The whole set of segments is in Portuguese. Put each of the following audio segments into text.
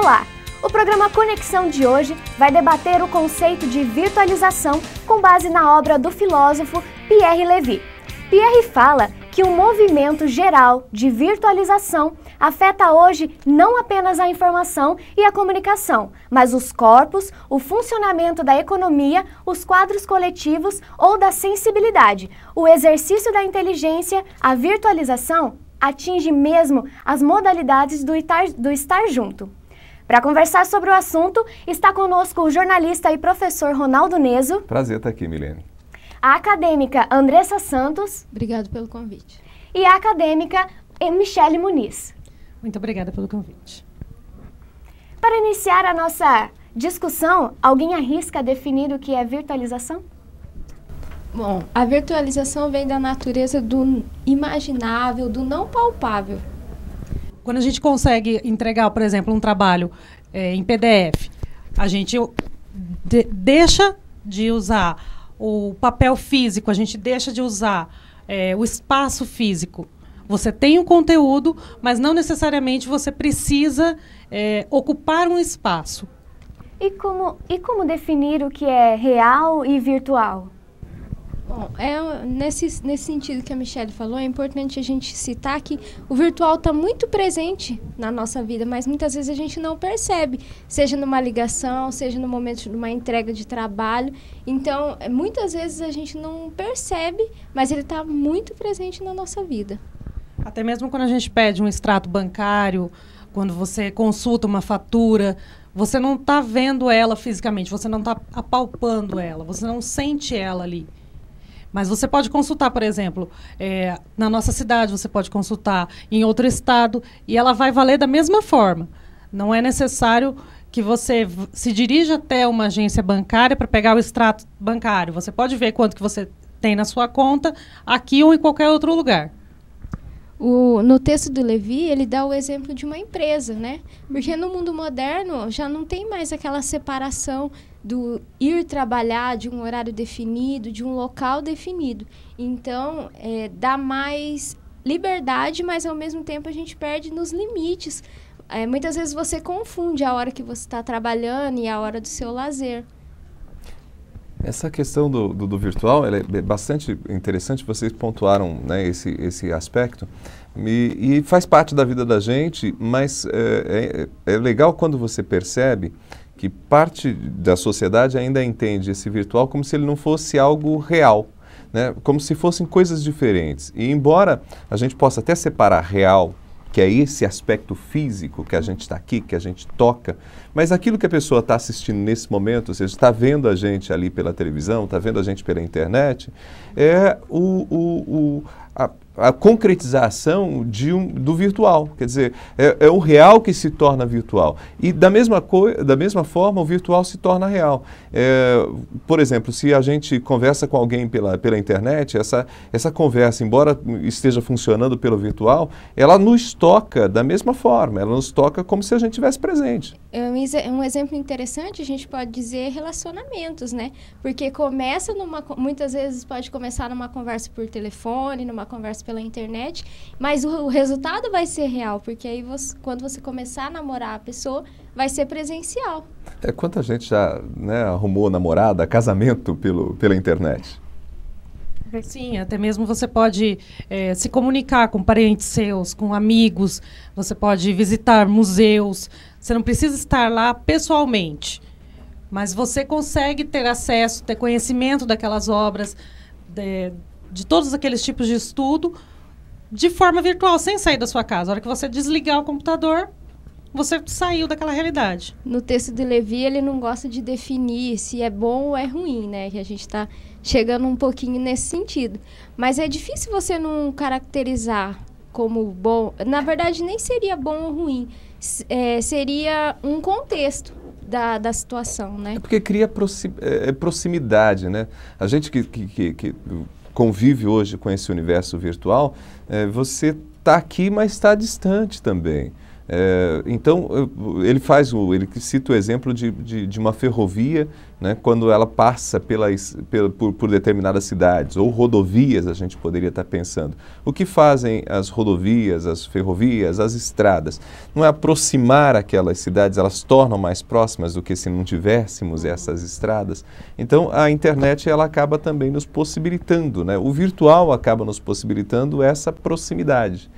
Olá! O programa Conexão de hoje vai debater o conceito de virtualização com base na obra do filósofo Pierre Levy. Pierre fala que o movimento geral de virtualização afeta hoje não apenas a informação e a comunicação, mas os corpos, o funcionamento da economia, os quadros coletivos ou da sensibilidade. O exercício da inteligência, a virtualização, atinge mesmo as modalidades do, do estar junto. Para conversar sobre o assunto, está conosco o jornalista e professor Ronaldo Neso. Prazer estar tá aqui, Milene. A acadêmica Andressa Santos. Obrigado pelo convite. E a acadêmica eh, Michele Muniz. Muito obrigada pelo convite. Para iniciar a nossa discussão, alguém arrisca definir o que é virtualização? Bom, a virtualização vem da natureza do imaginável, do não palpável. Quando a gente consegue entregar, por exemplo, um trabalho é, em PDF, a gente de deixa de usar o papel físico, a gente deixa de usar é, o espaço físico. Você tem o conteúdo, mas não necessariamente você precisa é, ocupar um espaço. E como, e como definir o que é real e virtual? Bom, é, nesse, nesse sentido que a Michelle falou, é importante a gente citar que o virtual está muito presente na nossa vida, mas muitas vezes a gente não percebe, seja numa ligação, seja no momento de uma entrega de trabalho. Então, é, muitas vezes a gente não percebe, mas ele está muito presente na nossa vida. Até mesmo quando a gente pede um extrato bancário, quando você consulta uma fatura, você não está vendo ela fisicamente, você não está apalpando ela, você não sente ela ali. Mas você pode consultar, por exemplo, é, na nossa cidade, você pode consultar em outro estado e ela vai valer da mesma forma. Não é necessário que você se dirija até uma agência bancária para pegar o extrato bancário. Você pode ver quanto que você tem na sua conta aqui ou em qualquer outro lugar. O, no texto do Levi, ele dá o exemplo de uma empresa, né? Porque no mundo moderno já não tem mais aquela separação do ir trabalhar de um horário definido, de um local definido. Então, é, dá mais liberdade, mas ao mesmo tempo a gente perde nos limites. É, muitas vezes você confunde a hora que você está trabalhando e a hora do seu lazer. Essa questão do, do, do virtual é bastante interessante, vocês pontuaram né, esse, esse aspecto. E, e, faz parte da vida da gente, mas é, é, é legal quando você percebe que parte da sociedade ainda entende esse virtual como se ele não fosse algo real. Né? Como se fossem coisas diferentes. E embora a gente possa até separar real que é esse aspecto físico que a gente está aqui, que a gente toca, mas aquilo que a pessoa está assistindo nesse momento, ou seja, está vendo a gente ali pela televisão, está vendo a gente pela internet, é o, o, o a, a concretização de um, do virtual. Quer dizer, é, é, o real que se torna virtual. E da mesma, da mesma forma, o virtual se torna real. É, por exemplo, se a gente conversa com alguém pela, pela internet, essa, essa conversa, embora esteja funcionando pelo virtual, ela nos toca da mesma forma, ela nos toca como se a gente tivesse presente. É um exemplo interessante, a gente pode dizer relacionamentos, né? Porque começa numa. Muitas vezes pode começar numa conversa por telefone, numa conversa pela internet, mas o, o resultado vai ser real, porque aí você, quando você começar a namorar a pessoa, vai ser presencial. É, quanta gente já né, arrumou namorada, casamento pelo, pela internet? Sim, até mesmo você pode é, se comunicar com parentes seus, com amigos, você pode visitar museus, você não precisa estar lá pessoalmente, mas você consegue ter acesso, ter conhecimento daquelas obras, de, de todos aqueles tipos de estudo de forma virtual, sem sair da sua casa. A hora que você desligar o computador, você saiu daquela realidade. No texto de Levi, ele não gosta de definir se é bom ou é ruim, né? Que a gente está chegando um pouquinho nesse sentido. Mas é difícil você não caracterizar como bom. Na verdade, nem seria bom ou ruim. É, seria um contexto da, da situação, né? É porque cria é, é proximidade, né? A gente que, que, que, que convive hoje com esse universo virtual, eh, você está aqui, mas está distante também. É, então, ele faz o, ele cita o exemplo de, de, de uma ferrovia, né, quando ela passa pelas, pela, por, por, determinadas cidades, ou rodovias, a gente poderia estar pensando. O que fazem as rodovias, as ferrovias, as estradas? Não é aproximar aquelas cidades, elas tornam mais próximas do que se não tivéssemos essas estradas. Então, a internet ela acaba também nos possibilitando, né? o virtual acaba nos possibilitando essa proximidade.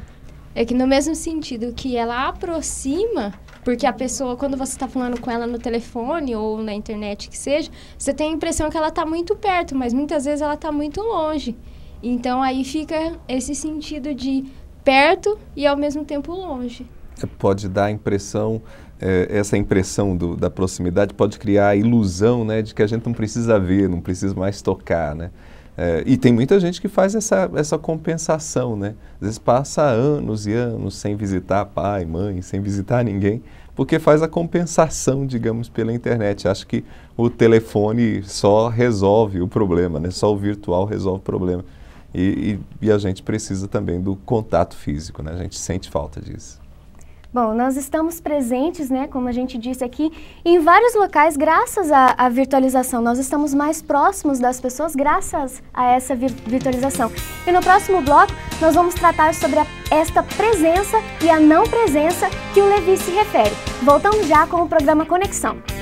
É que no mesmo sentido que ela aproxima, porque a pessoa, quando você está falando com ela no telefone ou na internet, que seja, você tem a impressão que ela está muito perto, mas muitas vezes ela está muito longe. Então aí fica esse sentido de perto e ao mesmo tempo longe. É, pode dar a impressão, é, essa impressão do, da proximidade pode criar a ilusão né, de que a gente não precisa ver, não precisa mais tocar. Né? É, e tem muita gente que faz essa, essa compensação, né? Às vezes passa anos e anos sem visitar pai, mãe, sem visitar ninguém, porque faz a compensação, digamos, pela internet. Acho que o telefone só resolve o problema, né? Só o virtual resolve o problema. E, e, e a gente precisa também do contato físico, né? A gente sente falta disso. Bom, nós estamos presentes, né, como a gente disse aqui, em vários locais graças à, à virtualização. Nós estamos mais próximos das pessoas graças a essa vir virtualização. E no próximo bloco, nós vamos tratar sobre a, esta presença e a não presença que o Levi se refere. Voltamos já com o programa Conexão.